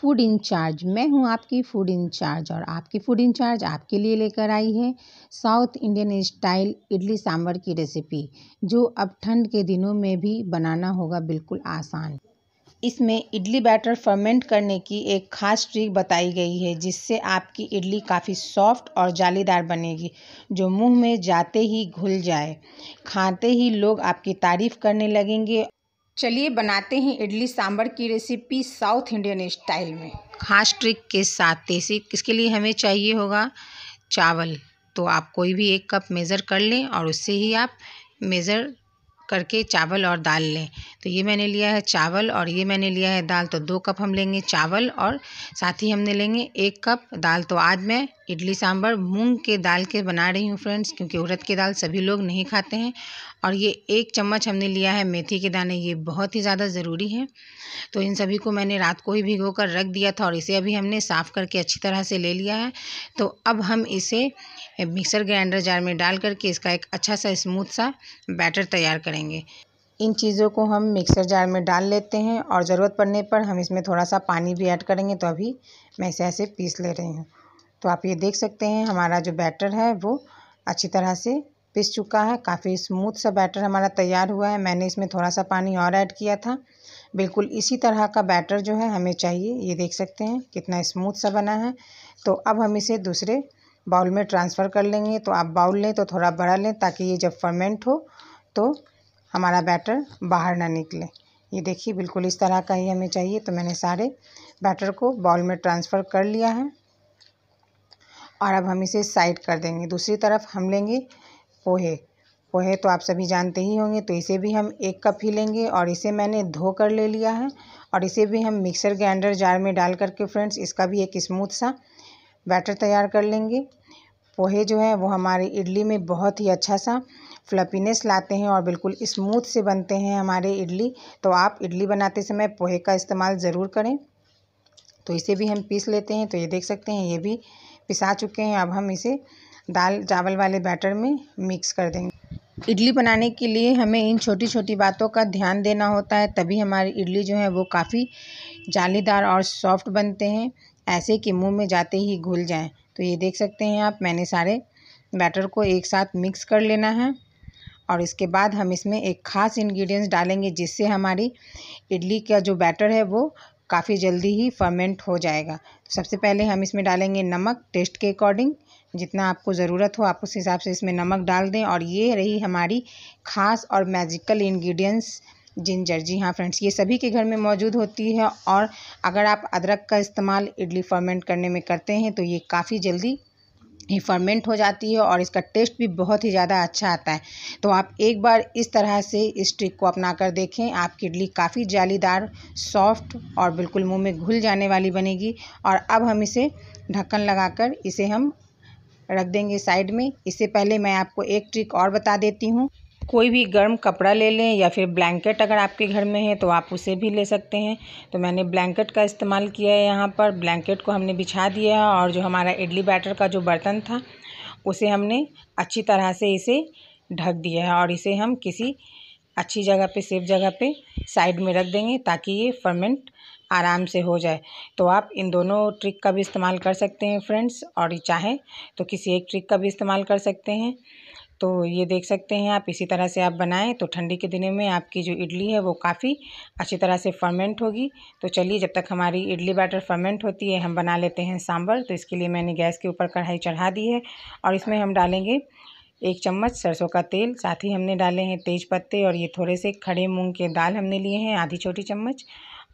food in charge मैं हूँ आपकी फूड इंचार्ज और आपकी फूड इंचार्ज आपके लिए लेकर आई है south Indian style idli sambar की रेसिपी जो अब ठंड के दिनों में भी बनाना होगा बिल्कुल आसान इसमें इडली बैटर फर्मेंट करने की एक खास ट्रिक बताई गई है जिससे आपकी इडली काफ़ी सॉफ्ट और जालीदार बनेगी जो मुंह में जाते ही घुल जाए खाते ही लोग आपकी तारीफ़ करने लगेंगे चलिए बनाते हैं इडली सांभर की रेसिपी साउथ इंडियन स्टाइल में खास ट्रिक के साथ देसी इसके लिए हमें चाहिए होगा चावल तो आप कोई भी एक कप मेज़र कर लें और उससे ही आप मेज़र करके चावल और दाल लें तो ये मैंने लिया है चावल और ये मैंने लिया है दाल तो दो कप हम लेंगे चावल और साथ ही हमने लेंगे एक कप दाल तो आज मैं इडली सांभर मूंग के दाल के बना रही हूँ फ्रेंड्स क्योंकि उड़द की दाल सभी लोग नहीं खाते हैं और ये एक चम्मच हमने लिया है मेथी के दाने ये बहुत ही ज़्यादा ज़रूरी है तो इन सभी को मैंने रात को ही भिगो कर रख दिया था और इसे अभी हमने साफ़ करके अच्छी तरह से ले लिया है तो अब हम इसे मिक्सर ग्राइंडर जार में डाल करके इसका एक अच्छा सा स्मूथ सा बैटर तैयार करेंगे इन चीज़ों को हम मिक्सर जार में डाल लेते हैं और ज़रूरत पड़ने पर हम इसमें थोड़ा सा पानी भी ऐड करेंगे तो अभी मैं इसे ऐसे पीस ले रही हूँ तो आप ये देख सकते हैं हमारा जो बैटर है वो अच्छी तरह से पिस चुका है काफ़ी स्मूथ सा बैटर हमारा तैयार हुआ है मैंने इसमें थोड़ा सा पानी और ऐड किया था बिल्कुल इसी तरह का बैटर जो है हमें चाहिए ये देख सकते हैं कितना स्मूथ सा बना है तो अब हम इसे दूसरे बाउल में ट्रांसफ़र कर लेंगे तो आप बाउल लें तो थोड़ा बड़ा लें ताकि ये जब फर्मेंट हो तो हमारा बैटर बाहर ना निकले ये देखिए बिल्कुल इस तरह का ही हमें चाहिए तो मैंने सारे बैटर को बाउल में ट्रांसफ़र कर लिया है और अब हम इसे साइड कर देंगे दूसरी तरफ हम लेंगे पोहे पोहे तो आप सभी जानते ही होंगे तो इसे भी हम एक कप ही लेंगे और इसे मैंने धो कर ले लिया है और इसे भी हम मिक्सर ग्राइंडर जार में डाल करके फ्रेंड्स इसका भी एक स्मूथ सा बैटर तैयार कर लेंगे पोहे जो है वो हमारे इडली में बहुत ही अच्छा सा फ्लपीनेस लाते हैं और बिल्कुल स्मूथ से बनते हैं हमारे इडली तो आप इडली बनाते समय पोहे का इस्तेमाल ज़रूर करें तो इसे भी हम पीस लेते हैं तो ये देख सकते हैं ये भी पिसा चुके हैं अब हम इसे दाल चावल वाले बैटर में मिक्स कर देंगे इडली बनाने के लिए हमें इन छोटी छोटी बातों का ध्यान देना होता है तभी हमारी इडली जो है वो काफ़ी जालीदार और सॉफ्ट बनते हैं ऐसे कि मुंह में जाते ही घुल जाएं तो ये देख सकते हैं आप मैंने सारे बैटर को एक साथ मिक्स कर लेना है और इसके बाद हम इसमें एक ख़ास इन्ग्रीडियंट्स डालेंगे जिससे हमारी इडली का जो बैटर है वो काफ़ी जल्दी ही फर्मेंट हो जाएगा सबसे पहले हम इसमें डालेंगे नमक टेस्ट के अकॉर्डिंग जितना आपको ज़रूरत हो आप उस हिसाब से इसमें नमक डाल दें और ये रही हमारी खास और मैजिकल इंग्रेडिएंट्स जिंजर जी हाँ फ्रेंड्स ये सभी के घर में मौजूद होती है और अगर आप अदरक का इस्तेमाल इडली फर्मेंट करने में करते हैं तो ये काफ़ी जल्दी ये फर्मेंट हो जाती है और इसका टेस्ट भी बहुत ही ज़्यादा अच्छा आता है तो आप एक बार इस तरह से इस ट्रिक को अपना कर देखें आपकी इडली काफ़ी जालीदार सॉफ्ट और बिल्कुल मुंह में घुल जाने वाली बनेगी और अब हम इसे ढक्कन लगाकर इसे हम रख देंगे साइड में इससे पहले मैं आपको एक ट्रिक और बता देती हूँ कोई भी गर्म कपड़ा ले लें या फिर ब्लैंकेट अगर आपके घर में है तो आप उसे भी ले सकते हैं तो मैंने ब्लैंकेट का इस्तेमाल किया है यहाँ पर ब्लैंकेट को हमने बिछा दिया है और जो हमारा इडली बैटर का जो बर्तन था उसे हमने अच्छी तरह से इसे ढक दिया है और इसे हम किसी अच्छी जगह पे सेफ जगह पे साइड में रख देंगे ताकि ये फर्मेंट आराम से हो जाए तो आप इन दोनों ट्रिक का भी इस्तेमाल कर सकते हैं फ्रेंड्स और चाहें तो किसी एक ट्रिक का भी इस्तेमाल कर सकते हैं तो ये देख सकते हैं आप इसी तरह से आप बनाएं तो ठंडी के दिनों में आपकी जो इडली है वो काफ़ी अच्छी तरह से फर्मेंट होगी तो चलिए जब तक हमारी इडली बैटर फर्मेंट होती है हम बना लेते हैं सांभर तो इसके लिए मैंने गैस के ऊपर कढ़ाई चढ़ा दी है और इसमें हम डालेंगे एक चम्मच सरसों का तेल साथ ही हमने डाले हैं तेज पत्ते और ये थोड़े से खड़े मूँग के दाल हमने लिए हैं आधी छोटी चम्मच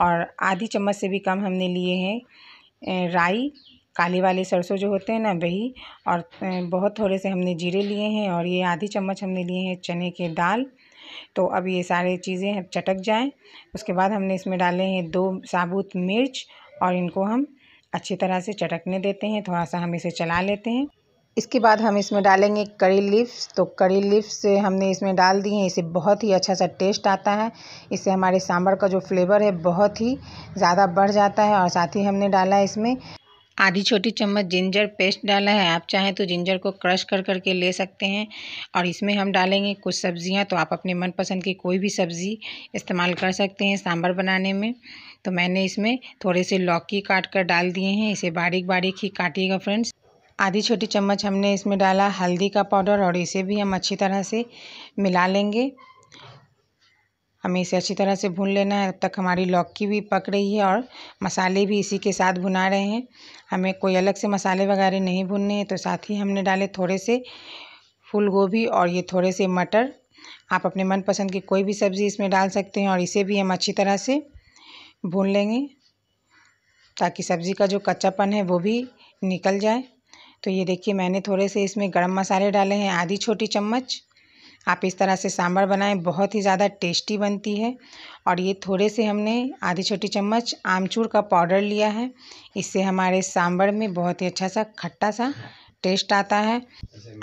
और आधी चम्मच से भी कम हमने लिए हैं राई काली वाली सरसों जो होते हैं ना वही और बहुत थोड़े से हमने जीरे लिए हैं और ये आधी चम्मच हमने लिए हैं चने के दाल तो अब ये सारे चीज़ें चटक जाएं उसके बाद हमने इसमें डाले हैं दो साबुत मिर्च और इनको हम अच्छी तरह से चटकने देते हैं थोड़ा सा हम इसे चला लेते हैं इसके बाद हम इसमें डालेंगे करी लिप्स तो करी लिप्स से हमने इसमें डाल दिए हैं इसे बहुत ही अच्छा सा टेस्ट आता है इससे हमारे सांभर का जो फ्लेवर है बहुत ही ज़्यादा बढ़ जाता है और साथ ही हमने डाला है इसमें आधी छोटी चम्मच जिंजर पेस्ट डाला है आप चाहें तो जिंजर को क्रश कर करके ले सकते हैं और इसमें हम डालेंगे कुछ सब्जियां तो आप अपने मनपसंद की कोई भी सब्ज़ी इस्तेमाल कर सकते हैं सांभर बनाने में तो मैंने इसमें थोड़े से लौकी काट कर डाल दिए हैं इसे बारीक बारीक ही काटिएगा फ्रेंड्स आधी छोटी चम्मच हमने इसमें डाला हल्दी का पाउडर और इसे भी हम अच्छी तरह से मिला लेंगे हमें इसे अच्छी तरह से भून लेना है तब तक हमारी लौकी भी पक रही है और मसाले भी इसी के साथ भुना रहे हैं हमें कोई अलग से मसाले वगैरह नहीं भुनने हैं तो साथ ही हमने डाले थोड़े से फूल गोभी और ये थोड़े से मटर आप अपने मनपसंद की कोई भी सब्ज़ी इसमें डाल सकते हैं और इसे भी हम अच्छी तरह से भून लेंगे ताकि सब्ज़ी का जो कच्चापन है वो भी निकल जाए तो ये देखिए मैंने थोड़े से इसमें गरम मसाले डाले हैं आधी छोटी चम्मच आप इस तरह से सांभर बनाएं बहुत ही ज़्यादा टेस्टी बनती है और ये थोड़े से हमने आधी छोटी चम्मच आमचूर का पाउडर लिया है इससे हमारे सांभर में बहुत ही अच्छा सा खट्टा सा टेस्ट आता है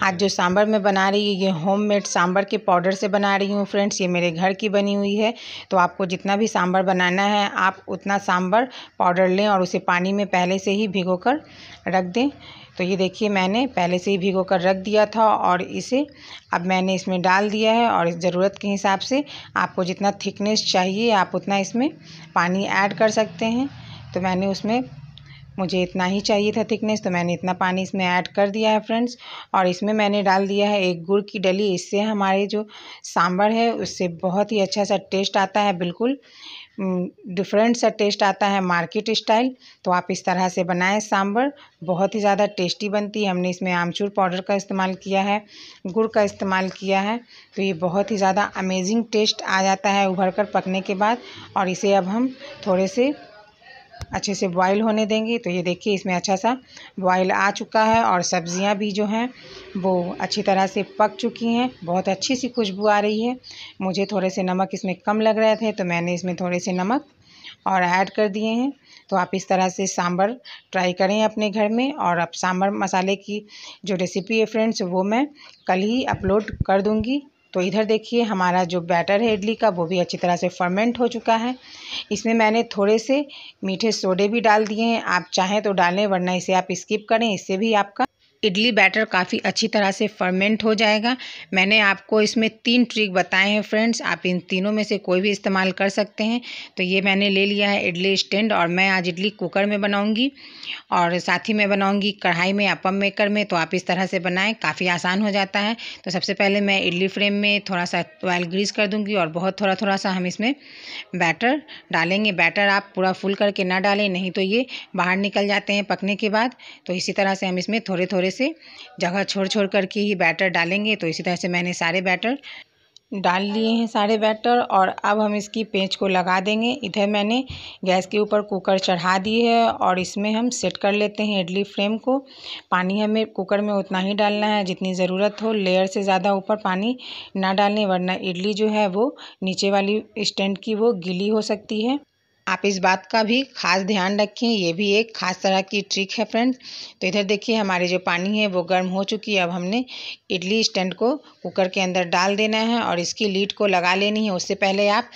आज जो सांभर में बना रही हूँ ये होममेड सांभर के पाउडर से बना रही हूँ फ्रेंड्स ये मेरे घर की बनी हुई है तो आपको जितना भी सांभर बनाना है आप उतना सांभर पाउडर लें और उसे पानी में पहले से ही भिगो कर रख दें तो ये देखिए मैंने पहले से ही भिगो कर रख दिया था और इसे अब मैंने इसमें डाल दिया है और ज़रूरत के हिसाब से आपको जितना थिकनेस चाहिए आप उतना इसमें पानी ऐड कर सकते हैं तो मैंने उसमें मुझे इतना ही चाहिए था थिकनेस तो मैंने इतना पानी इसमें ऐड कर दिया है फ्रेंड्स और इसमें मैंने डाल दिया है एक गुड़ की डली इससे हमारे जो सांभर है उससे बहुत ही अच्छा सा टेस्ट आता है बिल्कुल डिफरेंट सा टेस्ट आता है मार्केट स्टाइल तो आप इस तरह से बनाएं सांभर बहुत ही ज़्यादा टेस्टी बनती है हमने इसमें आमचूर पाउडर का इस्तेमाल किया है गुड़ का इस्तेमाल किया है तो ये बहुत ही ज़्यादा अमेजिंग टेस्ट आ जाता है उभर कर पकने के बाद और इसे अब हम थोड़े से अच्छे से बॉयल होने देंगे तो ये देखिए इसमें अच्छा सा बॉयल आ चुका है और सब्जियां भी जो हैं वो अच्छी तरह से पक चुकी हैं बहुत अच्छी सी खुशबू आ रही है मुझे थोड़े से नमक इसमें कम लग रहे थे तो मैंने इसमें थोड़े से नमक और ऐड कर दिए हैं तो आप इस तरह से सांभर ट्राई करें अपने घर में और अब सांभर मसाले की जो रेसिपी है फ्रेंड्स वो मैं कल ही अपलोड कर दूँगी तो इधर देखिए हमारा जो बैटर है इडली का वो भी अच्छी तरह से फर्मेंट हो चुका है इसमें मैंने थोड़े से मीठे सोडे भी डाल दिए हैं आप चाहें तो डालें वरना इसे आप स्किप करें इससे भी आपका इडली बैटर काफ़ी अच्छी तरह से फर्मेंट हो जाएगा मैंने आपको इसमें तीन ट्रिक बताए हैं फ्रेंड्स आप इन तीनों में से कोई भी इस्तेमाल कर सकते हैं तो ये मैंने ले लिया है इडली स्टैंड और मैं आज इडली कुकर में बनाऊंगी और साथ ही मैं बनाऊंगी कढ़ाई में अपम मेकर में तो आप इस तरह से बनाएँ काफ़ी आसान हो जाता है तो सबसे पहले मैं इडली फ्रेम में थोड़ा सा ऑयल ग्रीस कर दूँगी और बहुत थोड़ा थोड़ा सा हम इसमें बैटर डालेंगे बैटर आप पूरा फुल करके ना डालें नहीं तो ये बाहर निकल जाते हैं पकने के बाद तो इसी तरह से हम इसमें थोड़े थोड़े से जगह छोड़ छोड़ करके ही बैटर डालेंगे तो इसी तरह से मैंने सारे बैटर डाल लिए हैं सारे बैटर और अब हम इसकी पेंच को लगा देंगे इधर मैंने गैस के ऊपर कुकर चढ़ा दी है और इसमें हम सेट कर लेते हैं इडली फ्रेम को पानी हमें कुकर में उतना ही डालना है जितनी ज़रूरत हो लेयर से ज़्यादा ऊपर पानी ना डालने वरना इडली जो है वो नीचे वाली स्टैंड की वो गीली हो सकती है आप इस बात का भी खास ध्यान रखें ये भी एक खास तरह की ट्रिक है फ्रेंड्स तो इधर देखिए हमारी जो पानी है वो गर्म हो चुकी है अब हमने इडली स्टैंड को कुकर के अंदर डाल देना है और इसकी लीड को लगा लेनी है उससे पहले आप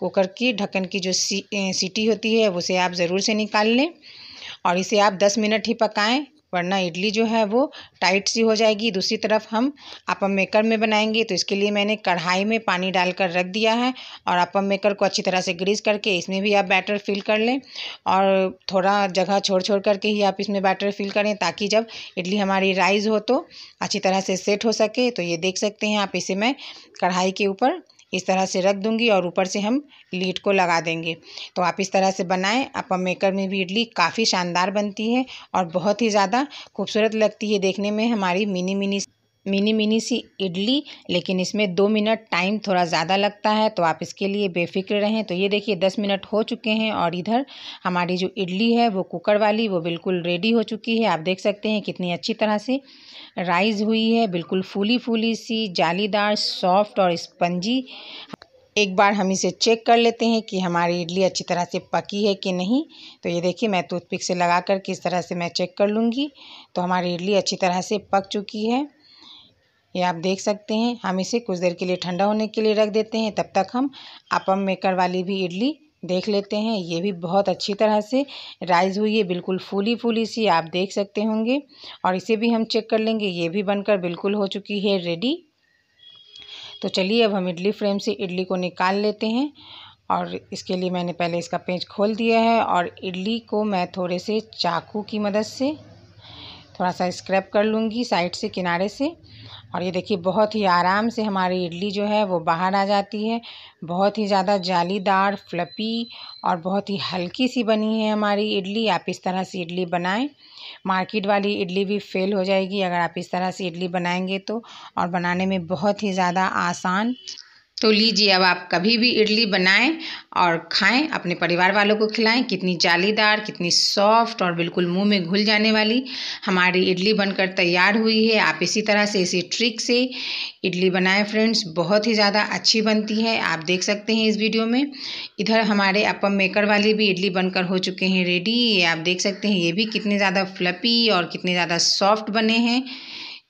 कुकर की ढक्कन की जो सी, सीटी होती है उसे आप ज़रूर से निकाल लें और इसे आप 10 मिनट ही पकाएं वरना इडली जो है वो टाइट सी हो जाएगी दूसरी तरफ हम आपम मेकर में बनाएंगे तो इसके लिए मैंने कढ़ाई में पानी डालकर रख दिया है और आपम मेकर को अच्छी तरह से ग्रीस करके इसमें भी आप बैटर फिल कर लें और थोड़ा जगह छोड़ छोड़ करके ही आप इसमें बैटर फिल करें ताकि जब इडली हमारी राइज़ हो तो अच्छी तरह से सेट हो सके तो ये देख सकते हैं आप इसे मैं कढ़ाई के ऊपर इस तरह से रख दूंगी और ऊपर से हम लीड को लगा देंगे तो आप इस तरह से बनाएं अपम मेकर में भी इडली काफ़ी शानदार बनती है और बहुत ही ज़्यादा खूबसूरत लगती है देखने में हमारी मिनी मिनी मिनी मिनी सी इडली लेकिन इसमें दो मिनट टाइम थोड़ा ज़्यादा लगता है तो आप इसके लिए बेफिक्र रहें तो ये देखिए दस मिनट हो चुके हैं और इधर हमारी जो इडली है वो कुकर वाली वो बिल्कुल रेडी हो चुकी है आप देख सकते हैं कितनी अच्छी तरह से राइज हुई है बिल्कुल फूली फूली सी जालीदार सॉफ्ट और स्पंजी एक बार हम इसे चेक कर लेते हैं कि हमारी इडली अच्छी तरह से पकी है कि नहीं तो ये देखिए मैं टूथपिक से लगा कर किस तरह से मैं चेक कर लूँगी तो हमारी इडली अच्छी तरह से पक चुकी है ये आप देख सकते हैं हम इसे कुछ देर के लिए ठंडा होने के लिए रख देते हैं तब तक हम अपम मेकर वाली भी इडली देख लेते हैं ये भी बहुत अच्छी तरह से राइज़ हुई है बिल्कुल फूली फूली सी आप देख सकते होंगे और इसे भी हम चेक कर लेंगे ये भी बनकर बिल्कुल हो चुकी है रेडी तो चलिए अब हम इडली फ्रेम से इडली को निकाल लेते हैं और इसके लिए मैंने पहले इसका पेंच खोल दिया है और इडली को मैं थोड़े से चाकू की मदद से थोड़ा सा स्क्रैप कर लूँगी साइड से किनारे से और ये देखिए बहुत ही आराम से हमारी इडली जो है वो बाहर आ जाती है बहुत ही ज़्यादा जालीदार फ्लपी और बहुत ही हल्की सी बनी है हमारी इडली आप इस तरह से इडली बनाएं मार्केट वाली इडली भी फेल हो जाएगी अगर आप इस तरह से इडली बनाएंगे तो और बनाने में बहुत ही ज़्यादा आसान तो लीजिए अब आप कभी भी इडली बनाएं और खाएं अपने परिवार वालों को खिलाएं कितनी जालीदार कितनी सॉफ्ट और बिल्कुल मुंह में घुल जाने वाली हमारी इडली बनकर तैयार हुई है आप इसी तरह से इसी ट्रिक से इडली बनाएं फ्रेंड्स बहुत ही ज़्यादा अच्छी बनती है आप देख सकते हैं इस वीडियो में इधर हमारे अपम मेकर वाले भी इडली बनकर हो चुके हैं रेडी आप देख सकते हैं ये भी कितने ज़्यादा फ्लपी और कितने ज़्यादा सॉफ्ट बने हैं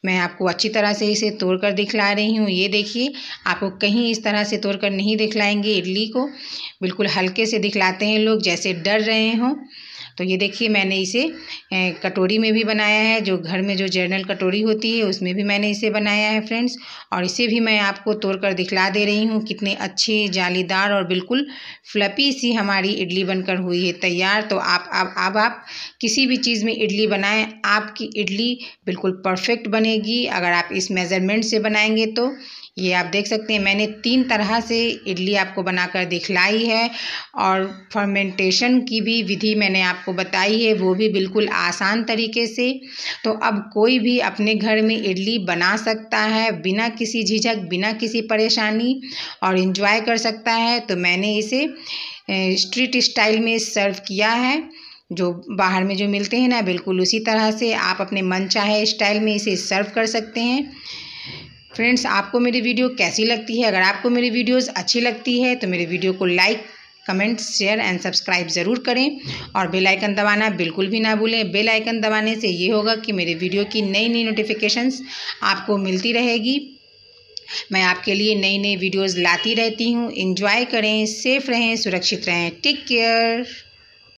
मैं आपको अच्छी तरह से इसे तोड़ कर दिखला रही हूँ ये देखिए आपको कहीं इस तरह से तोड़ कर नहीं दिखलाएंगे इडली को बिल्कुल हल्के से दिखलाते हैं लोग जैसे डर रहे हों तो ये देखिए मैंने इसे कटोरी में भी बनाया है जो घर में जो जर्नल कटोरी होती है उसमें भी मैंने इसे बनाया है फ्रेंड्स और इसे भी मैं आपको तोड़ कर दिखला दे रही हूँ कितने अच्छे जालीदार और बिल्कुल फ्लपी सी हमारी इडली बनकर हुई है तैयार तो आप अब अब आप किसी भी चीज़ में इडली बनाएँ आपकी इडली बिल्कुल परफेक्ट बनेगी अगर आप इस मेज़रमेंट से बनाएंगे तो ये आप देख सकते हैं मैंने तीन तरह से इडली आपको बनाकर दिखलाई है और फर्मेंटेशन की भी विधि मैंने आपको बताई है वो भी बिल्कुल आसान तरीके से तो अब कोई भी अपने घर में इडली बना सकता है बिना किसी झिझक बिना किसी परेशानी और इन्जॉय कर सकता है तो मैंने इसे स्ट्रीट स्टाइल में सर्व किया है जो बाहर में जो मिलते हैं ना बिल्कुल उसी तरह से आप अपने मन चाहे स्टाइल में इसे सर्व कर सकते हैं फ्रेंड्स आपको मेरी वीडियो कैसी लगती है अगर आपको मेरी वीडियोस अच्छी लगती है तो मेरे वीडियो को like comment share and subscribe ज़रूर करें और बेल आइकन दबाना बिल्कुल भी ना भूलें बेल आइकन दबाने से ये होगा कि मेरे वीडियो की नई नई नोटिफिकेशंस आपको मिलती रहेगी मैं आपके लिए नई नई वीडियोज़ लाती रहती हूँ इन्जॉय करें सेफ रहें सुरक्षित रहें टेक केयर